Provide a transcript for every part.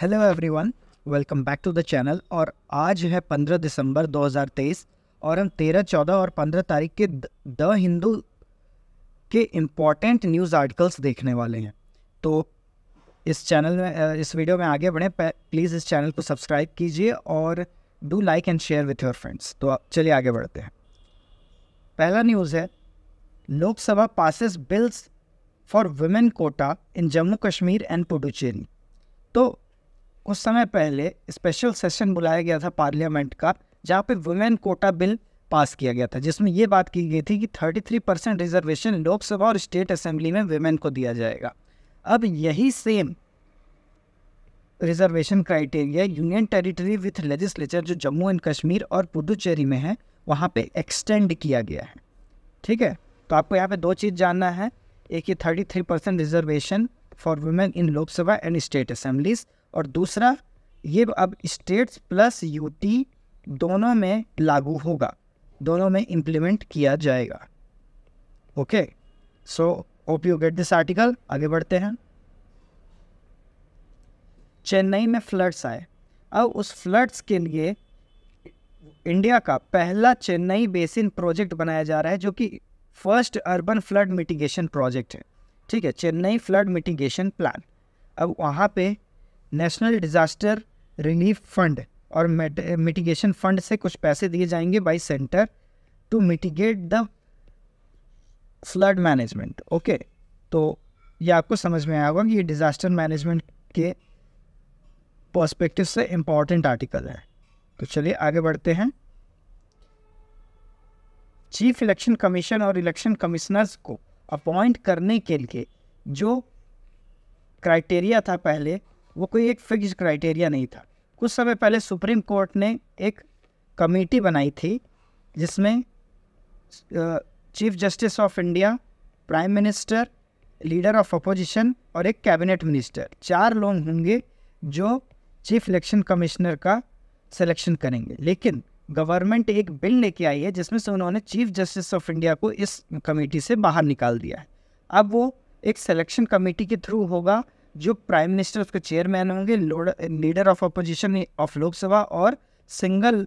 hello everyone welcome back to the channel और आज है 15 दिसंबर 2023 और हम 13, 14 और 15 तारीख के द हिंदू के इम्पॉर्टेंट न्यूज़ आर्टिकल्स देखने वाले हैं तो इस चैनल में इस वीडियो में आगे बढ़ें प्लीज़ इस चैनल को सब्सक्राइब कीजिए और do like and share with your friends तो चलिए आगे बढ़ते हैं पहला न्यूज़ है Lok Sabha passes bills for women quota in Jammu Kashmir and Puducherry तो कुछ समय पहले स्पेशल सेशन बुलाया गया था पार्लियामेंट का जहाँ पे वुमेन कोटा बिल पास किया गया था जिसमें ये बात की गई थी कि 33 परसेंट रिजर्वेशन लोकसभा और स्टेट असेंबली में वेमेन को दिया जाएगा अब यही same reservation criteria union territory with legislature जो जम्मू एंड कश्मीर और पुडुचेरी में है वहाँ पे एक्सटेंड किया गया है ठीक है तो आपको यहाँ पे दो चीज़ जानना है एक ये thirty three percent reservation for women in Lok Sabha and state assemblies और दूसरा ये अब स्टेट्स प्लस यूटी दोनों में लागू होगा दोनों में इम्प्लीमेंट किया जाएगा okay so hope you get this article आगे बढ़ते हैं चेन्नई में फ्लड्स आए अब उस फ्लड्स के लिए इंडिया का पहला चेन्नई बेसिन प्रोजेक्ट बनाया जा रहा है जो कि first urban flood mitigation project है ठीक है चेन्नई फ्लड मिटिगेशन प्लान अब वहाँ पे नेशनल डिज़ास्टर रिलीफ फंड और मिटिगेशन फंड से कुछ पैसे दिए जाएंगे by centre to mitigate the flood management okay तो ये आपको समझ में आया होगा कि ये डिज़ास्टर मैनेजमेंट के पर्सपेक्टिव से इम्पॉर्टेंट आर्टिकल है तो चलिए आगे बढ़ते हैं चीफ इलेक्शन कमीशन और इलेक्शन कमिश्नर्स को अपॉइंट करने के लिए जो क्राइटेरिया था पहले वो कोई एक फिक्स क्राइटेरिया नहीं था कुछ समय पहले सुप्रीम कोर्ट ने एक कमेटी बनाई थी जिसमें chief justice of India prime minister leader of opposition और एक कैबिनेट मिनिस्टर चार लोग होंगे जो चीफ इलेक्शन कमिश्नर का सिलेक्शन करेंगे लेकिन गवर्नमेंट एक बिल लेके आई है जिसमें से उन्होंने चीफ जस्टिस ऑफ इंडिया को इस कमेटी से बाहर निकाल दिया है अब वो एक सिलेक्शन कमेटी के थ्रू होगा जो प्राइम मिनिस्टर उसके चेयरमैन होंगे leader of opposition of Lok Sabha और single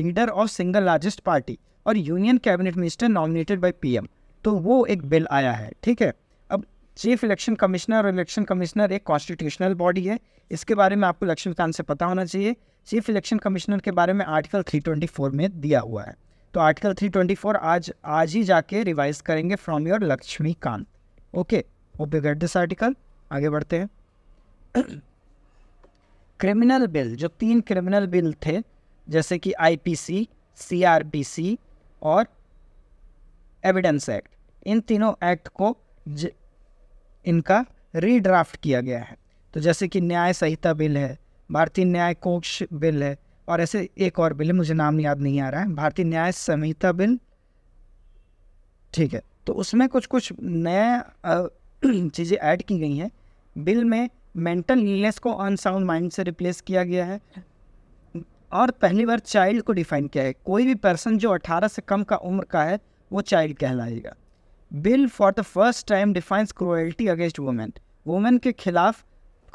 leader of single largest party और union cabinet minister nominated by PM तो वो एक बिल आया है ठीक है अब चीफ इलेक्शन कमिश्नर और इलेक्शन कमिश्नर एक कॉन्स्टिट्यूशनल बॉडी है इसके बारे में आपको इलेक्शन से पता होना चाहिए चीफ इलेक्शन कमिश्नर के बारे में आर्टिकल 324 में दिया हुआ है तो आर्टिकल 324 आज आज ही जाके रिवाइज करेंगे from your Laxmikanth okay hope get this article आगे बढ़ते हैं क्रिमिनल बिल जो तीन क्रिमिनल बिल थे जैसे कि आईपीसी, सीआरपीसी और एविडेंस एक्ट इन तीनों एक्ट को ज, इनका रीड्राफ्ट किया गया है तो जैसे कि न्याय संहिता बिल है भारतीय न्याय कोष बिल है और ऐसे एक और बिल है मुझे नाम याद नहीं आ रहा है भारतीय न्याय संहिता बिल ठीक है तो उसमें कुछ कुछ नया चीज़ें ऐड की गई हैं बिल में मेंटल इलनेस को अनसाउंड माइंड से रिप्लेस किया गया है और पहली बार चाइल्ड को डिफाइन किया है कोई भी पर्सन जो 18 से कम का उम्र का है वो चाइल्ड कहलाएगा bill for the first time defines cruelty against women women के खिलाफ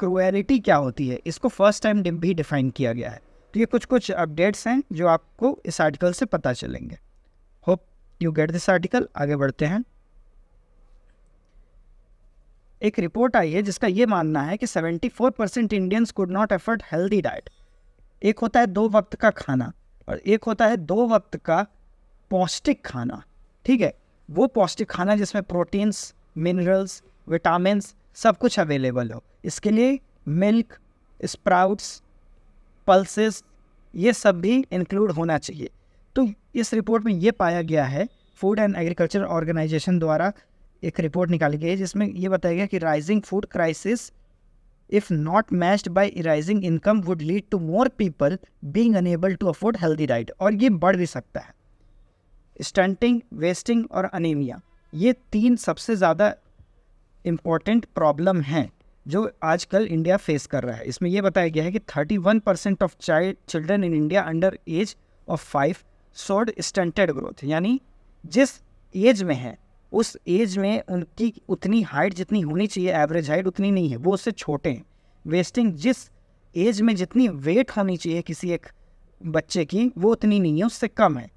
क्रोएलिटी क्या होती है इसको फर्स्ट टाइम भी डिफाइन किया गया है तो ये कुछ कुछ अपडेट्स हैं जो आपको इस आर्टिकल से पता चलेंगे hope you get this article आगे बढ़ते हैं एक रिपोर्ट आई है जिसका ये मानना है कि 74 percent Indians could not afford healthy diet एक होता है दो वक्त का खाना और एक होता है दो वक्त का पौष्टिक खाना ठीक है वो पौष्टिक खाना जिसमें प्रोटीन्स मिनरल्स विटामिन सब कुछ अवेलेबल हो इसके लिए मिल्क स्प्राउट्स पल्सेस ये सब भी इंक्लूड होना चाहिए तो इस रिपोर्ट में ये पाया गया है फूड एंड एग्रीकल्चर ऑर्गेनाइजेशन द्वारा एक रिपोर्ट निकाली गई है जिसमें ये बताया गया कि rising food crisis if not matched by rising income would lead to more people being unable to afford healthy diet और ये बढ़ भी सकता है स्टंटिंग वेस्टिंग और अनेमिया ये तीन सबसे ज़्यादा इम्पॉर्टेंट प्रॉब्लम हैं जो आजकल इंडिया फेस कर रहा है इसमें यह बताया गया है कि 31 percent of child children in India under age of five showed stunted growth यानी जिस एज में है उस एज में उनकी उतनी हाइट जितनी होनी चाहिए एवरेज हाइट उतनी नहीं है वो उससे छोटे हैं वेस्टिंग जिस एज में जितनी वेट होनी चाहिए किसी एक बच्चे की वो उतनी नहीं है उससे कम है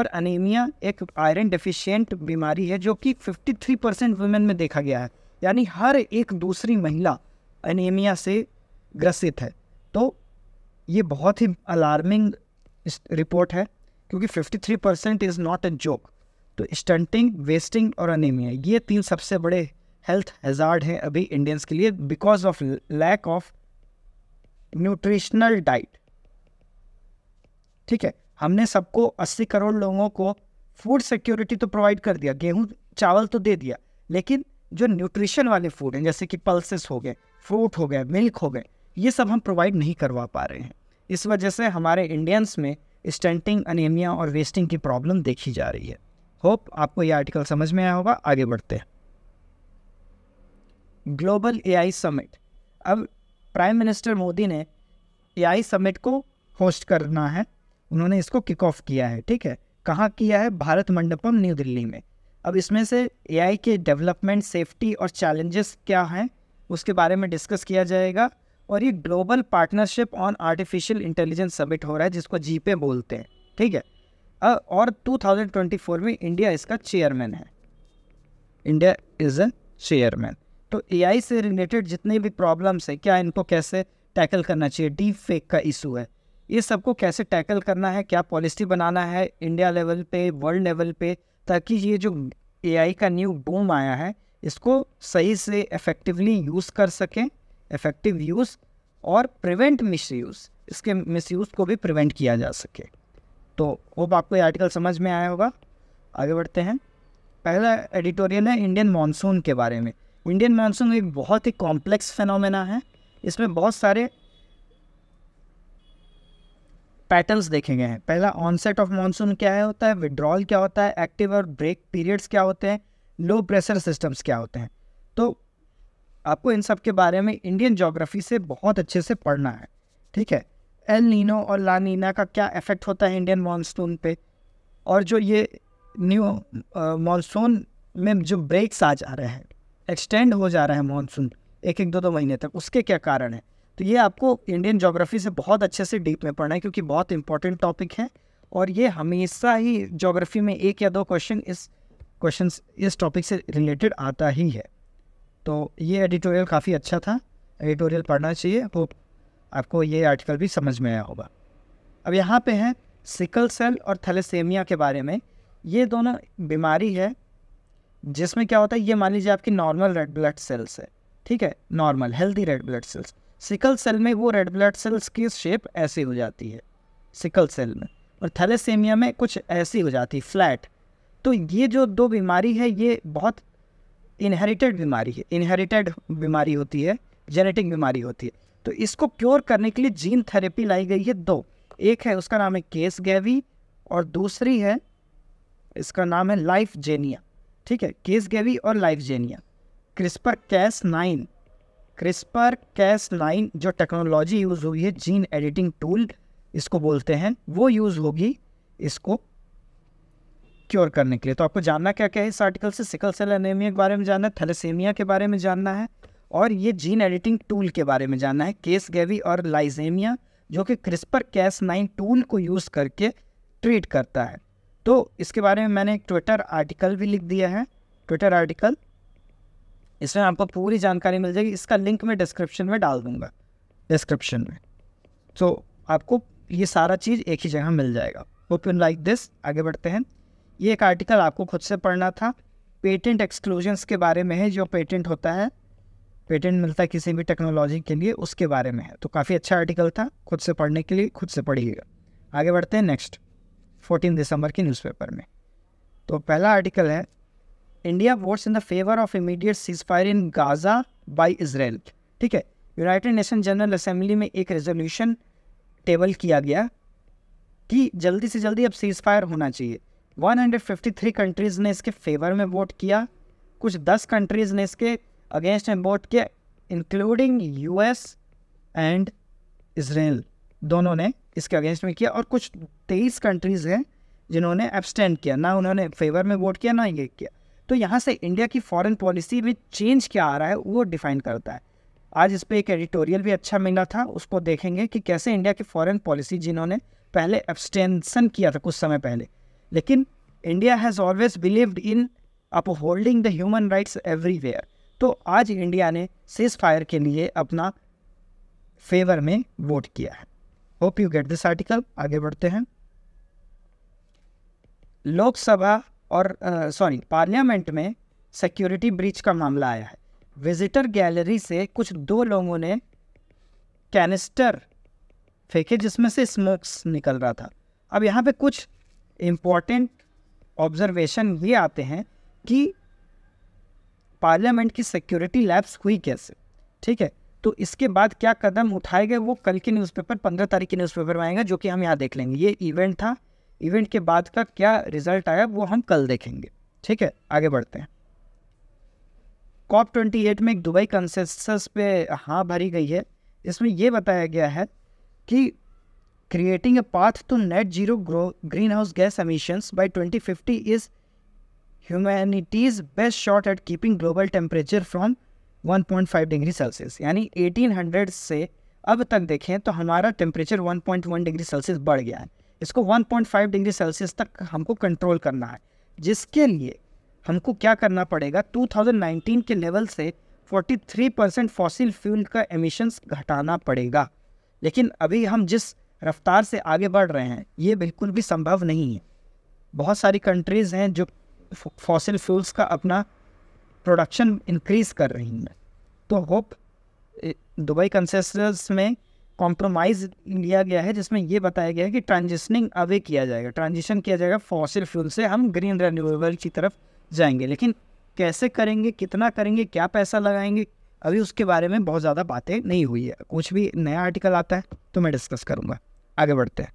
और अनीमिया एक आयरन डिफिशियंट बीमारी है जो कि 53 परसेंट वुमेन में देखा गया है यानी हर एक दूसरी महिला अनीमिया से ग्रसित है तो ये बहुत ही अलार्मिंग रिपोर्ट है क्योंकि 53 percent is not a joke तो स्टंटिंग वेस्टिंग और अनिमिया ये तीन सबसे बड़े हेल्थ हैज़ार्ड हैं अभी इंडियंस के लिए because of lack of nutritional diet ठीक है हमने सबको 80 करोड़ लोगों को फूड सिक्योरिटी तो प्रोवाइड कर दिया गेहूं चावल तो दे दिया लेकिन जो न्यूट्रिशन वाले फूड हैं जैसे कि पल्सेस हो गए फ्रूट हो गए मिल्क हो गए ये सब हम प्रोवाइड नहीं करवा पा रहे हैं इस वजह से हमारे इंडियंस में स्टंटिंग अनिमिया और वेस्टिंग की प्रॉब्लम देखी जा रही है होप आपको यह आर्टिकल समझ में आया होगा आगे बढ़ते हैं ग्लोबल आई समिट अब प्राइम मिनिस्टर मोदी ने आई समिट को होस्ट करना है उन्होंने इसको किक ऑफ किया है ठीक है कहाँ किया है भारत मंडपम न्यू दिल्ली में अब इसमें से एआई के डेवलपमेंट सेफ्टी और चैलेंजेस क्या हैं उसके बारे में डिस्कस किया जाएगा और ये global partnership on artificial intelligence summit हो रहा है जिसको जीपे बोलते हैं ठीक है और 2024 में इंडिया इसका चेयरमैन है इंडिया इज अ चेयरमैन तो एआई से रिलेटेड जितने भी प्रॉब्लम्स हैं क्या इनको कैसे टैकल करना चाहिए डीप फेक का इशू है ये सबको कैसे टैकल करना है क्या पॉलिसी बनाना है इंडिया लेवल पे वर्ल्ड लेवल पे ताकि ये जो एआई का न्यू बूम आया है इसको सही से इफ़ेक्टिवली यूज़ कर सकें इफ़ेक्टिव यूज़ और प्रिवेंट यूज़ इसके मिसयूज़ को भी प्रिवेंट किया जा सके तो होप आपको ये आर्टिकल समझ में आया होगा आगे बढ़ते हैं पहला एडिटोरियल है इंडियन मानसून के बारे में इंडियन मानसून एक बहुत ही कॉम्प्लेक्स फेनोमेना है इसमें बहुत सारे पैटर्न्स देखे गए हैं पहला ऑनसेट ऑफ मानसून क्या है होता है विड्रॉल क्या होता है एक्टिव और ब्रेक पीरियड्स क्या होते हैं लो प्रेशर सिस्टम्स क्या होते हैं तो आपको इन सब के बारे में इंडियन जोग्राफी से बहुत अच्छे से पढ़ना है ठीक है एल नीनो और नीना का क्या इफेक्ट होता है इंडियन मानसून पे और जो ये न्यू मानसून में जो ब्रेक्स आ जा रहे हैं एक्सटेंड हो जा रहा है मानसून एक एक दो दो महीने तक उसके क्या कारण है तो ये आपको इंडियन जोग्राफी से बहुत अच्छे से डीप में पढ़ना है क्योंकि बहुत इंपॉर्टेंट टॉपिक है और ये हमेशा ही जोग्राफी में एक या दो क्वेश्चन इस क्वेश्चन इस टॉपिक से रिलेटेड आता ही है तो ये एडिटोरियल काफ़ी अच्छा था एडिटोरियल पढ़ना चाहिए होप आपको ये आर्टिकल भी समझ में आया होगा अब यहाँ पे है सिकल सेल और थैलेसेमिया के बारे में ये दोनों बीमारी है जिसमें क्या होता है ये मान लीजिए आपकी नॉर्मल रेड ब्लड सेल्स है ठीक है normal healthy red blood cells sickle cell में वो रेड ब्लड सेल्स की शेप ऐसी हो जाती है सिकल सेल में और थैलेसेमिया में कुछ ऐसी हो जाती है फ्लैट तो ये जो दो बीमारी है ये बहुत इनहेरिटेड बीमारी है इनहेरिटेड बीमारी होती है जेनेटिक बीमारी होती है तो इसको क्योर करने के लिए जीन थेरेपी लाई गई है दो एक है उसका नाम है केस गैवी और दूसरी है इसका नाम है लाइफ जेनिया ठीक है केस गैवी और Lyfgenia CRISPR Cas nine CRISPR Cas nine जो टेक्नोलॉजी यूज़ हुई है जीन एडिटिंग टूल इसको बोलते हैं वो यूज़ होगी इसको क्योर करने के लिए तो आपको जानना क्या क्या है इस आर्टिकल से सिकल सेल एनेमिया के बारे में जानना है थैलेसेमिया के बारे में जानना है और ये जीन एडिटिंग टूल के बारे में जानना है केस गैवी और लाइजेमिया जो कि क्रिस्पर कैस नाइन टूल को यूज़ करके ट्रीट करता है तो इसके बारे में मैंने एक ट्विटर आर्टिकल भी लिख दिया है ट्विटर आर्टिकल इसमें आपको पूरी जानकारी मिल जाएगी इसका लिंक मैं डिस्क्रिप्शन में डाल दूँगा डिस्क्रिप्शन में तो so, आपको ये सारा चीज़ एक ही जगह मिल जाएगा होप यू लाइक दिस आगे बढ़ते हैं ये एक आर्टिकल आपको खुद से पढ़ना था पेटेंट एक्सक्लूजन्स के बारे में है जो पेटेंट होता है पेटेंट मिलता किसी भी टेक्नोलॉजी के लिए उसके बारे में है तो काफ़ी अच्छा आर्टिकल था खुद से पढ़ने के लिए खुद से पढ़िएगा आगे बढ़ते हैं नेक्स्ट 14 दिसंबर के न्यूज़पेपर में तो पहला आर्टिकल है India votes in the favour of immediate ceasefire in Gaza by Israel ठीक है यूनाइटेड नेशन जनरल असेंबली में एक रेजोल्यूशन टेबल किया गया कि जल्दी से जल्दी अब सीज फायर होना चाहिए 153 कंट्रीज़ ने इसके फेवर में वोट किया कुछ 10 कंट्रीज़ ने इसके अगेंस्ट हैं वोट किया इंक्लूडिंग यूएस एंड इसराइल दोनों ने इसके अगेंस्ट में किया और कुछ तेईस कंट्रीज़ हैं जिन्होंने एब्सटेंड किया ना उन्होंने फेवर में वोट किया ना ये किया तो यहाँ से इंडिया की फॉरेन पॉलिसी में चेंज क्या आ रहा है वो डिफाइन करता है आज इस पर एक एडिटोरियल भी अच्छा मिला था उसको देखेंगे कि कैसे इंडिया की फॉरेन पॉलिसी जिन्होंने पहले एब्सटेंसन किया था कुछ समय पहले लेकिन India has always believed in upholding the human rights everywhere तो आज इंडिया ने सीज फायर के लिए अपना फेवर में वोट किया है hope you get this article आगे बढ़ते हैं लोकसभा और सॉरी पार्लियामेंट में सिक्योरिटी ब्रीच का मामला आया है विजिटर गैलरी से कुछ दो लोगों ने कैनिस्टर फेंके जिसमें से स्मोक्स निकल रहा था अब यहाँ पे कुछ इम्पॉर्टेंट ऑब्जर्वेशन ये आते हैं कि पार्लियामेंट की सिक्योरिटी लैब्स हुई कैसे ठीक है तो इसके बाद क्या कदम उठाए गए वो कल के न्यूज़पेपर पंद्रह तारीख के न्यूज़पेपर में आएंगे जो कि हम यहाँ देख लेंगे ये इवेंट था इवेंट के बाद का क्या रिजल्ट आया वो हम कल देखेंगे ठीक है आगे बढ़ते हैं कॉप ट्वेंटी एट में एक दुबई कंसेंसस पे हाँ भरी गई है इसमें यह बताया गया है कि creating a path to net zero grow greenhouse gas emissions by twenty fifty is humanity's best shot at keeping global temperature from 1.5 degree Celsius यानी 1800 से अब तक देखें तो हमारा टेम्परेचर 1.1 डिग्री सेल्सियस बढ़ गया है इसको 1.5 डिग्री सेल्सियस तक हमको कंट्रोल करना है जिसके लिए हमको क्या करना पड़ेगा 2019 के लेवल से 43 परसेंट फॉसिल फ्यूल का एमिशंस घटाना पड़ेगा लेकिन अभी हम जिस रफ्तार से आगे बढ़ रहे हैं ये बिल्कुल भी संभव नहीं है बहुत सारी कंट्रीज़ हैं जो फॉसिल फ्यूल्स का अपना प्रोडक्शन इंक्रीज कर रही हैं तो होप दुबई कंसेस में कॉम्प्रोमाइज़ लिया गया है जिसमें ये बताया गया है कि ट्रांजिशनिंग अवे किया जाएगा ट्रांजिशन किया जाएगा फॉसिल फ्यूल से हम ग्रीन रेन्यूएबल की तरफ जाएंगे लेकिन कैसे करेंगे कितना करेंगे क्या पैसा लगाएंगे अभी उसके बारे में बहुत ज़्यादा बातें नहीं हुई है कुछ भी नया आर्टिकल आता है तो मैं डिस्कस करूँगा आगे बढ़ते हैं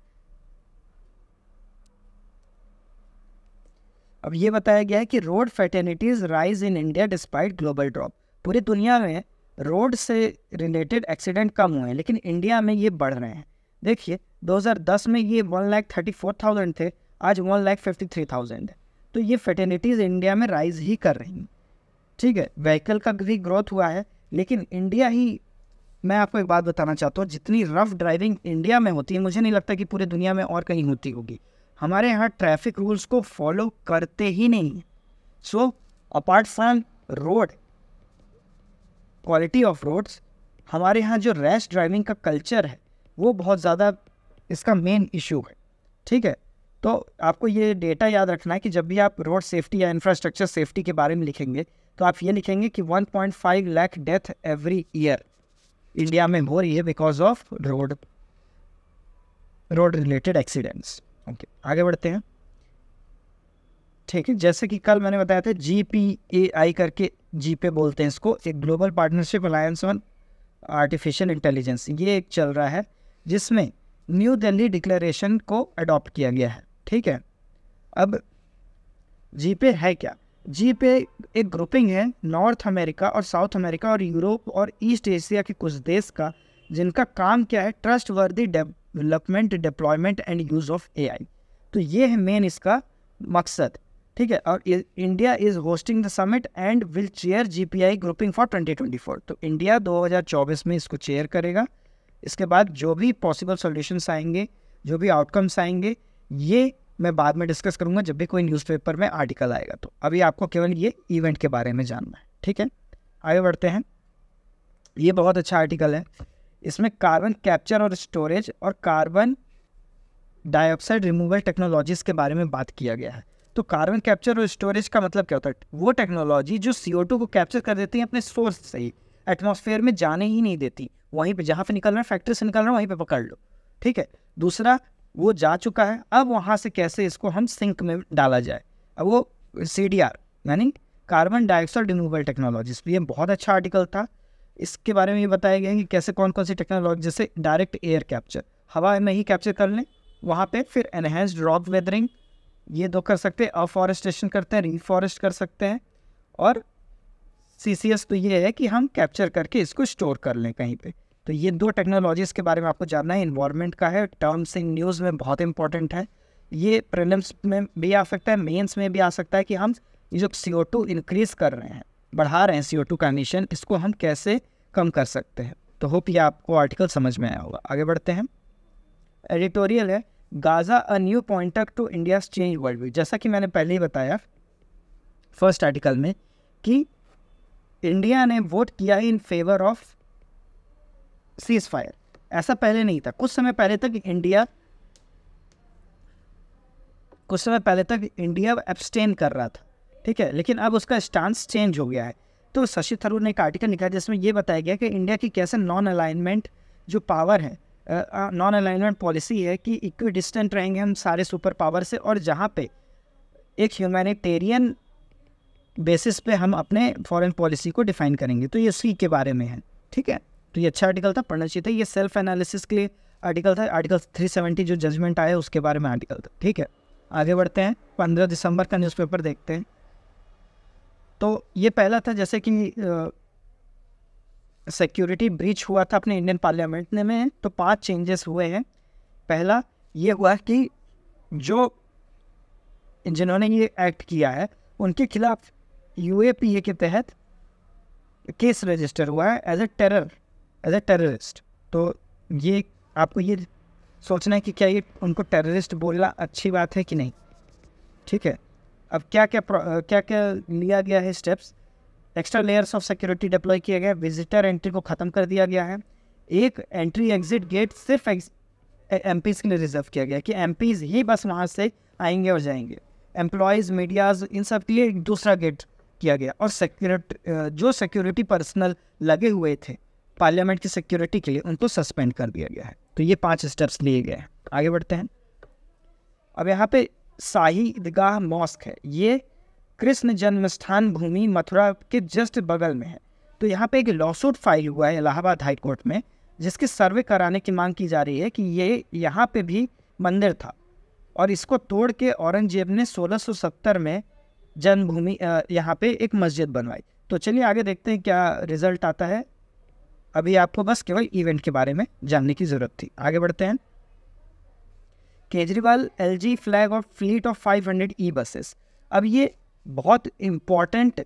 अब ये बताया गया है कि road fatalities rise in India despite global drop पूरी दुनिया में रोड से रिलेटेड एक्सीडेंट कम हुए हैं लेकिन इंडिया में ये बढ़ रहे हैं देखिए 2010 में ये one lakh thirty four thousand थे आज one lakh fifty three thousand है तो ये फर्टेनिटीज़ इंडिया में राइज ही कर रही हैं ठीक है व्हीकल का भी ग्रोथ हुआ है लेकिन इंडिया ही मैं आपको एक बात बताना चाहता हूँ जितनी रफ ड्राइविंग इंडिया में होती है मुझे नहीं लगता कि पूरी दुनिया में और कहीं होती होगी हमारे यहाँ ट्रैफिक रूल्स को फॉलो करते ही नहीं so apart from road quality of roads हमारे यहाँ जो रैश ड्राइविंग का कल्चर है वो बहुत ज़्यादा इसका मेन इशू है ठीक है तो आपको ये डेटा याद रखना है कि जब भी आप रोड सेफ्टी या इंफ्रास्ट्रक्चर सेफ्टी के बारे में लिखेंगे तो आप ये लिखेंगे कि 1.5 lakh death every year India में हो रही है because of road road related accidents okay आगे बढ़ते हैं ठीक है जैसे कि कल मैंने बताया था जी पी ए आई करके जी पे बोलते हैं इसको एक global partnership alliance on artificial intelligence ये एक चल रहा है जिसमें न्यू दिल्ली डिक्लेरेशन को अडॉप्ट किया गया है ठीक है अब जी पे है क्या जी पे एक ग्रुपिंग है नॉर्थ अमेरिका और साउथ अमेरिका और यूरोप और ईस्ट एशिया के कुछ देश का जिनका काम क्या है trustworthy development deployment and use of A तो ये है मेन इसका मकसद ठीक है और India is hosting the summit and will chair GPAI grouping for 2024 तो इंडिया 2024 में इसको चेयर करेगा इसके बाद जो भी पॉसिबल सोल्यूशन आएंगे जो भी आउटकम्स आएंगे ये मैं बाद में डिस्कस करूँगा जब भी कोई न्यूज़पेपर में आर्टिकल आएगा तो अभी आपको केवल ये इवेंट के बारे में जानना है ठीक है आगे बढ़ते हैं ये बहुत अच्छा आर्टिकल है इसमें कार्बन कैप्चर और स्टोरेज और कार्बन डाइऑक्साइड रिमूवल टेक्नोलॉजीज़ के बारे में बात किया गया है तो कार्बन कैप्चर और स्टोरेज का मतलब क्या होता है वो टेक्नोलॉजी जो सी को कैप्चर कर देती है अपने सोर्स से ही एटमोसफेयर में जाने ही नहीं देती वहीं पर जहाँ पर निकल रहा है फैक्ट्री से निकल रहा है वहीं पर पकड़ लो ठीक है दूसरा वो जा चुका है अब वहाँ से कैसे इसको हम सिंक में डाला जाए अब वो सी यानी कार्बन डाइऑक्साइड रिमूवल टेक्नोलॉजीज ये बहुत अच्छा आर्टिकल था इसके बारे में ये बताया गया है कि कैसे कौन कौन सी टेक्नोलॉजी जैसे डायरेक्ट एयर कैप्चर हवा में ही कैप्चर कर लें वहाँ पर फिर एनहेंस्ड रॉक वेदरिंग ये दो कर सकते हैं अफॉरेस्टेशन करते हैं रीफॉरेस्ट कर सकते हैं और सी सी एस तो ये है कि हम कैप्चर करके इसको स्टोर कर लें कहीं पर तो ये दो टेक्नोलॉजीज़ के बारे में आपको जानना है इन्वायरमेंट का है टर्म्स इन न्यूज़ में बहुत इंपॉर्टेंट है ये प्रिलिम्स में भी आ सकता है मेंस में भी आ सकता है कि हम ये जो सी ओ टू इंक्रीज़ कर रहे हैं बढ़ा रहे हैं सी ओ टू का एमिशन इसको हम कैसे कम कर सकते हैं तो होप ये आपको आर्टिकल समझ में आया होगा आगे बढ़ते हैं एडिटोरियल है Gaza a new pointer to India change world view जैसा कि मैंने पहले ही बताया फर्स्ट आर्टिकल में कि इंडिया ने वोट किया in favour of ceasefire ऐसा पहले नहीं था कुछ समय पहले तक इंडिया कुछ समय पहले तक इंडिया एब्सटेन कर रहा था ठीक है लेकिन अब उसका स्टांस चेंज हो गया है तो शशि थरूर ने एक आर्टिकल निकाला जिसमें यह बताया गया कि इंडिया की कैसे नॉन अलाइनमेंट जो पावर है नॉन अलाइनमेंट पॉलिसी है कि इक्वी डिस्टेंट रहेंगे हम सारे सुपर पावर से और जहाँ पे एक ह्यूमैनिटेरियन बेसिस पे हम अपने फॉरेन पॉलिसी को डिफाइन करेंगे तो ये सी के बारे में है ठीक है तो ये अच्छा आर्टिकल था पढ़ना चाहिए था ये सेल्फ एनालिसिस के लिए आर्टिकल था आर्टिकल 370 जो जजमेंट आया उसके बारे में आर्टिकल था ठीक है आगे बढ़ते हैं पंद्रह दिसंबर का न्यूज़पेपर देखते हैं तो ये पहला था जैसे कि सिक्योरिटी ब्रीच हुआ था अपने इंडियन पार्लियामेंट ने में तो पांच चेंजेस हुए हैं पहला ये हुआ कि जो जिन्होंने ये एक्ट किया है उनके खिलाफ यू के तहत केस रजिस्टर हुआ है as a terror as a terrorist तो ये आपको ये सोचना है कि क्या ये उनको टेररिस्ट बोलना अच्छी बात है कि नहीं ठीक है अब क्या क्या क्या क्या लिया गया है steps extra layers of security deploy किया गया विजिटर एंट्री को ख़त्म कर दिया गया है एक एंट्री एग्जिट गेट सिर्फ एम पीज़ के लिए रिजर्व किया गया कि एम ही बस वहाँ से आएंगे और जाएंगे एम्प्लॉयज़ मीडियाज इन सब के लिए एक दूसरा गेट किया गया और सिक्योरिटी जो सिक्योरिटी पर्सनल लगे हुए थे पार्लियामेंट की सिक्योरिटी के लिए उनको सस्पेंड कर दिया गया है तो ये पांच स्टेप्स लिए गए हैं आगे बढ़ते हैं अब यहाँ पे शाही ईदगाह मॉस्क है ये कृष्ण जन्म स्थान भूमि मथुरा के जस्ट बगल में है तो यहाँ पे एक लॉसूट फाइल हुआ है इलाहाबाद हाई कोर्ट में जिसके सर्वे कराने की मांग की जा रही है कि ये यहाँ पे भी मंदिर था और इसको तोड़ के औरंगजेब ने 1670 में जन्मभूमि यहाँ पे एक मस्जिद बनवाई तो चलिए आगे देखते हैं क्या रिजल्ट आता है अभी आपको बस केवल इवेंट के बारे में जानने की ज़रूरत थी आगे बढ़ते हैं केजरीवाल एल जी फ्लैग और fleet of five hundred E buses अब ये बहुत इम्पॉर्टेंट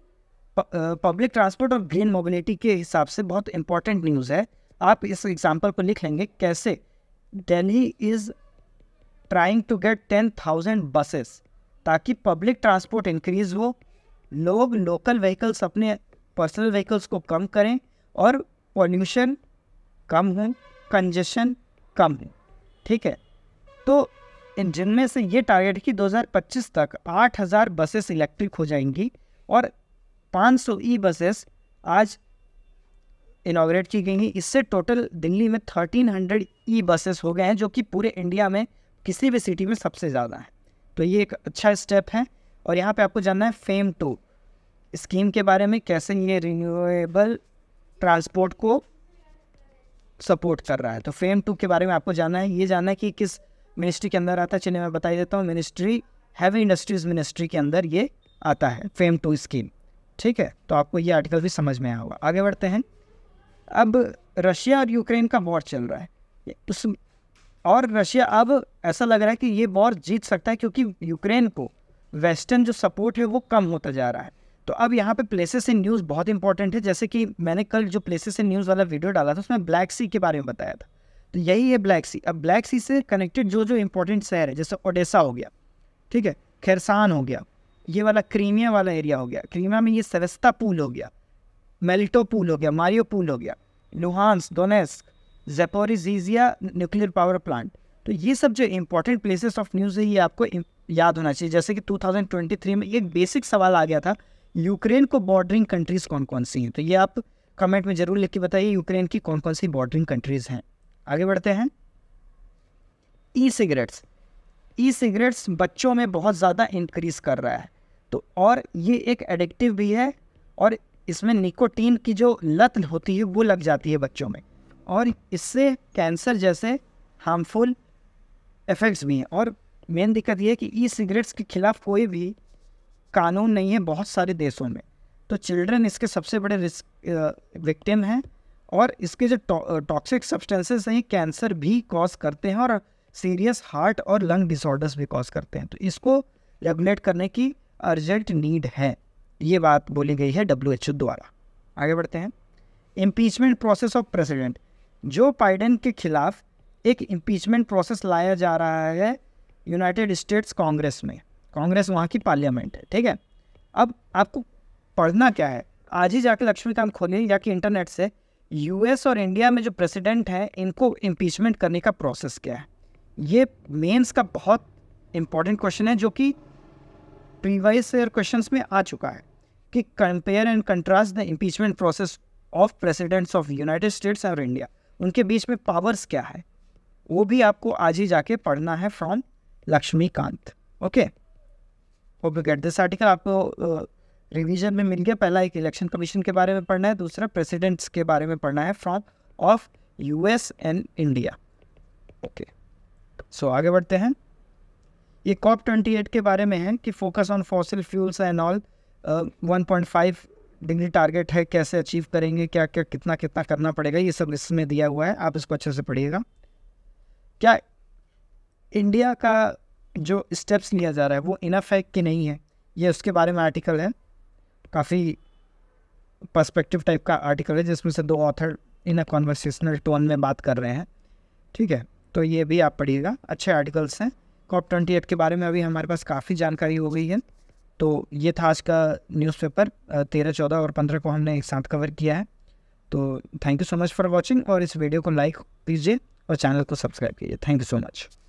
पब्लिक ट्रांसपोर्ट और ग्रीन मोबिलिटी के हिसाब से बहुत इम्पॉर्टेंट न्यूज़ है आप इस एग्जाम्पल को लिख लेंगे कैसे Delhi is trying to get ten thousand buses ताकि पब्लिक ट्रांसपोर्ट इंक्रीज़ हो लोग लोकल व्हीकल्स अपने पर्सनल व्हीकल्स को कम करें और पॉल्यूशन कम हो कंजेशन कम हो ठीक है तो इन जिनमें से ये टारगेट है कि 2025 तक 8000 बसेस इलेक्ट्रिक हो जाएंगी और 500 ई बसेस आज इनाग्रेट की गई हैं इससे टोटल दिल्ली में 1300 ई बसेस हो गए हैं जो कि पूरे इंडिया में किसी भी सिटी में सबसे ज़्यादा है तो ये एक अच्छा स्टेप है और यहाँ पे आपको जानना है फेम टू स्कीम के बारे में कैसे ये रिन्यूएबल ट्रांसपोर्ट को सपोर्ट कर रहा है तो फेम टू के बारे में आपको जानना है ये जानना है कि किस मिनिस्ट्री के अंदर आता है चलिए मैं बताई देता हूँ मिनिस्ट्री हैवी इंडस्ट्रीज़ मिनिस्ट्री के अंदर ये आता है फेम टू स्कीम ठीक है तो आपको ये आर्टिकल भी समझ में आया होगा आगे बढ़ते हैं अब रशिया और यूक्रेन का वॉर चल रहा है उस और रशिया अब ऐसा लग रहा है कि ये वॉर जीत सकता है क्योंकि यूक्रेन को वेस्टर्न जो सपोर्ट है वो कम होता जा रहा है तो अब यहाँ पे प्लेसेस इन न्यूज़ बहुत इंपॉर्टेंट है जैसे कि मैंने कल जो प्लेसेस इन न्यूज़ वाला वीडियो डाला था उसमें ब्लैक सी के बारे में बताया था तो यही है ब्लैक सी अब ब्लैक सी से कनेक्टेड जो जो इंपॉर्टेंट शहर है जैसे ओडेसा हो गया ठीक है खैरसान हो गया ये वाला क्रीमिया वाला एरिया हो गया क्रीमिया में ये सेवेस्ता पुल हो गया मेल्टो पुल हो गया मारियो पुल हो गया Luhansk Donetsk Zaporizhzhia nuclear power plant तो ये सब जो इंपॉर्टेंट प्लेसेस ऑफ न्यूज़ है ये आपको याद होना चाहिए जैसे कि 2023 में एक बेसिक सवाल आ गया था यूक्रेन को बॉर्डरिंग कंट्रीज़ कौन कौन सी हैं तो ये आप कमेंट में ज़रूर लिख के बताइए यूक्रेन की कौन कौन सी बॉर्डरिंग कंट्रीज़ हैं आगे बढ़ते हैं ई सिगरेट्स ई सिगरेट्स बच्चों में बहुत ज़्यादा इंक्रीज कर रहा है तो और ये एक एडिक्टिव भी है और इसमें निकोटीन की जो लत होती है वो लग जाती है बच्चों में और इससे कैंसर जैसे हार्मफुल इफ़ेक्ट्स भी हैं और मेन दिक्कत ये है कि ई सिगरेट्स के खिलाफ कोई भी कानून नहीं है बहुत सारे देशों में तो चिल्ड्रन इसके सबसे बड़े रिस्क विक्टिम हैं और इसके जो टॉक्सिक सब्सटेंसेस हैं कैंसर भी कॉज करते हैं और सीरियस हार्ट और लंग डिसऑर्डर्स भी कॉज करते हैं तो इसको रेगुलेट करने की अर्जेंट नीड है ये बात बोली गई है डब्ल्यू द्वारा आगे बढ़ते हैं impeachment process of president Joe Biden के खिलाफ एक इम्पीचमेंट प्रोसेस लाया जा रहा है यूनाइटेड स्टेट्स कांग्रेस में कांग्रेस वहाँ की पार्लियामेंट है ठीक है अब आपको पढ़ना क्या है आज ही जाके लक्ष्मीकांत खोलिए या कि इंटरनेट से यूएस और इंडिया में जो प्रेसिडेंट है इनको इम्पीचमेंट करने का प्रोसेस क्या है ये मेंस का बहुत इंपॉर्टेंट क्वेश्चन है जो कि प्रीवाइस ईयर क्वेश्चंस में आ चुका है कि compare and contrast the impeachment process of presidents of United States और इंडिया उनके बीच में पावर्स क्या है वो भी आपको आज ही जाके पढ़ना है from Laxmikanth okay hope you get this article आपको रिवीजन में मिल गया पहला एक इलेक्शन कमीशन के बारे में पढ़ना है दूसरा प्रेसिडेंट्स के बारे में पढ़ना है from of US and India okay so आगे बढ़ते हैं ये कॉप ट्वेंटी एट के बारे में है कि focus on fossil fuels and all one point five degree target है कैसे अचीव करेंगे क्या क्या कितना कितना करना पड़ेगा ये सब इसमें दिया हुआ है आप इसको अच्छे से पढ़िएगा क्या इंडिया का जो स्टेप्स लिया जा रहा है वो इनफ है कि नहीं है ये उसके बारे में आर्टिकल है काफ़ी पर्सपेक्टिव टाइप का आर्टिकल है जिसमें से दो author in a conversational tone में बात कर रहे हैं ठीक है तो ये भी आप पढ़िएगा अच्छे आर्टिकल्स हैं कॉप ट्वेंटी एट के बारे में अभी हमारे पास काफ़ी जानकारी हो गई है तो ये था आज का न्यूज़पेपर तेरह चौदह और पंद्रह को हमने एक साथ कवर किया है तो thank you so much for watching और इस वीडियो को लाइक कीजिए और चैनल को सब्सक्राइब कीजिए थैंक यू सो मच